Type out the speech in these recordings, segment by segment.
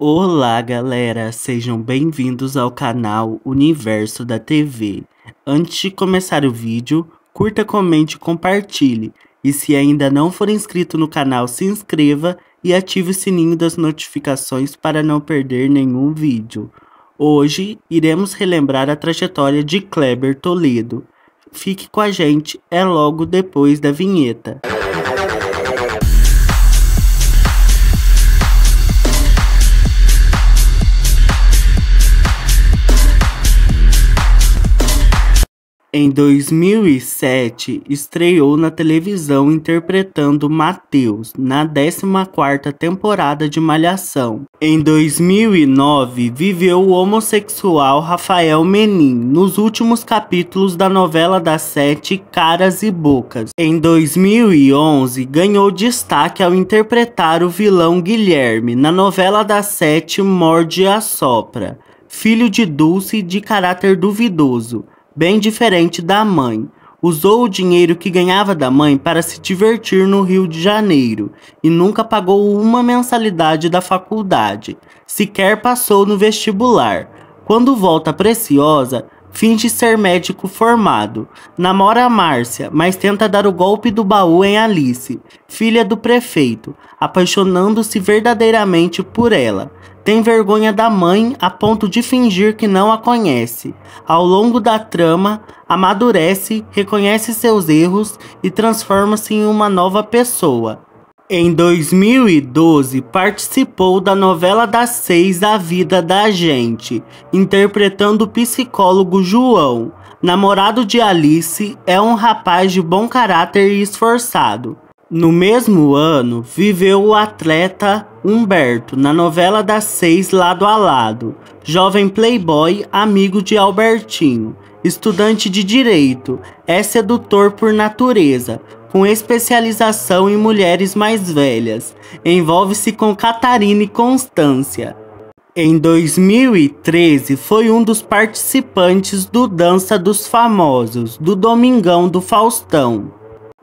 Olá, galera! Sejam bem-vindos ao canal Universo da TV. Antes de começar o vídeo, curta, comente e compartilhe. E se ainda não for inscrito no canal, se inscreva e ative o sininho das notificações para não perder nenhum vídeo. Hoje, iremos relembrar a trajetória de Kleber Toledo. Fique com a gente, é logo depois da vinheta. Em 2007, estreou na televisão interpretando Mateus na 14ª temporada de Malhação. Em 2009, viveu o homossexual Rafael Menin nos últimos capítulos da novela das sete Caras e Bocas. Em 2011, ganhou destaque ao interpretar o vilão Guilherme na novela das sete Morde a Sopra, filho de Dulce de caráter duvidoso bem diferente da mãe. Usou o dinheiro que ganhava da mãe para se divertir no Rio de Janeiro e nunca pagou uma mensalidade da faculdade, sequer passou no vestibular. Quando volta preciosa, finge ser médico formado. Namora a Márcia, mas tenta dar o golpe do baú em Alice, filha do prefeito, apaixonando-se verdadeiramente por ela. Tem vergonha da mãe a ponto de fingir que não a conhece. Ao longo da trama, amadurece, reconhece seus erros e transforma-se em uma nova pessoa. Em 2012, participou da novela das seis A Vida da Gente, interpretando o psicólogo João. Namorado de Alice, é um rapaz de bom caráter e esforçado. No mesmo ano, viveu o atleta Humberto na novela das seis Lado a Lado, jovem playboy amigo de Albertinho estudante de direito, é sedutor por natureza, com especialização em mulheres mais velhas. Envolve-se com Catarina e Constância. Em 2013, foi um dos participantes do Dança dos Famosos, do Domingão do Faustão.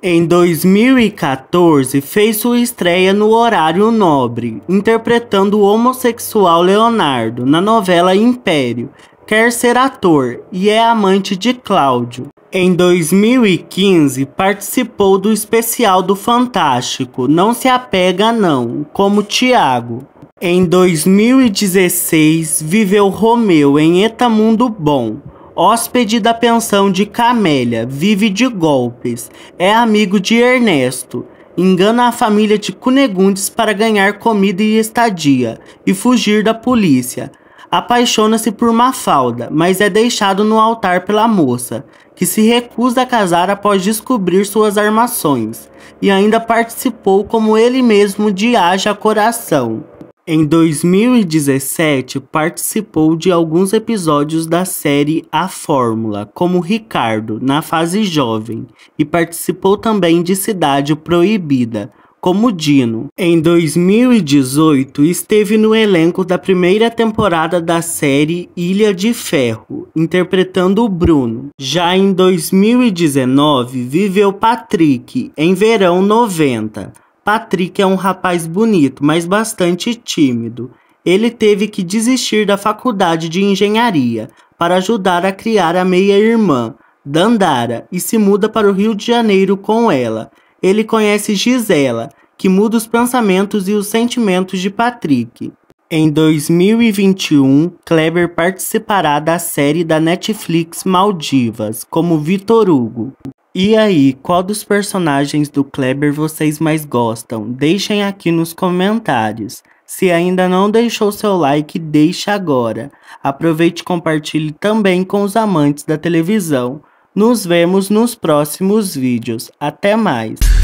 Em 2014, fez sua estreia no horário nobre, interpretando o homossexual Leonardo na novela Império. Quer ser ator e é amante de Cláudio. Em 2015, participou do especial do Fantástico Não Se Apega Não, como Tiago. Em 2016, viveu Romeu em Etamundo Bom. Hóspede da pensão de Camélia, vive de golpes, é amigo de Ernesto, engana a família de Cunegundes para ganhar comida e estadia e fugir da polícia apaixona-se por Mafalda, mas é deixado no altar pela moça, que se recusa a casar após descobrir suas armações, e ainda participou como ele mesmo de Haja Coração. Em 2017, participou de alguns episódios da série A Fórmula, como Ricardo, na fase jovem, e participou também de Cidade Proibida, como Dino. Em 2018, esteve no elenco da primeira temporada da série Ilha de Ferro, interpretando o Bruno. Já em 2019, viveu Patrick, em Verão 90. Patrick é um rapaz bonito, mas bastante tímido. Ele teve que desistir da faculdade de engenharia para ajudar a criar a meia-irmã, Dandara, e se muda para o Rio de Janeiro com ela. Ele conhece Gisela, que muda os pensamentos e os sentimentos de Patrick. Em 2021, Kleber participará da série da Netflix Maldivas, como Vitor Hugo. E aí, qual dos personagens do Kleber vocês mais gostam? Deixem aqui nos comentários. Se ainda não deixou seu like, deixe agora. Aproveite e compartilhe também com os amantes da televisão. Nos vemos nos próximos vídeos. Até mais!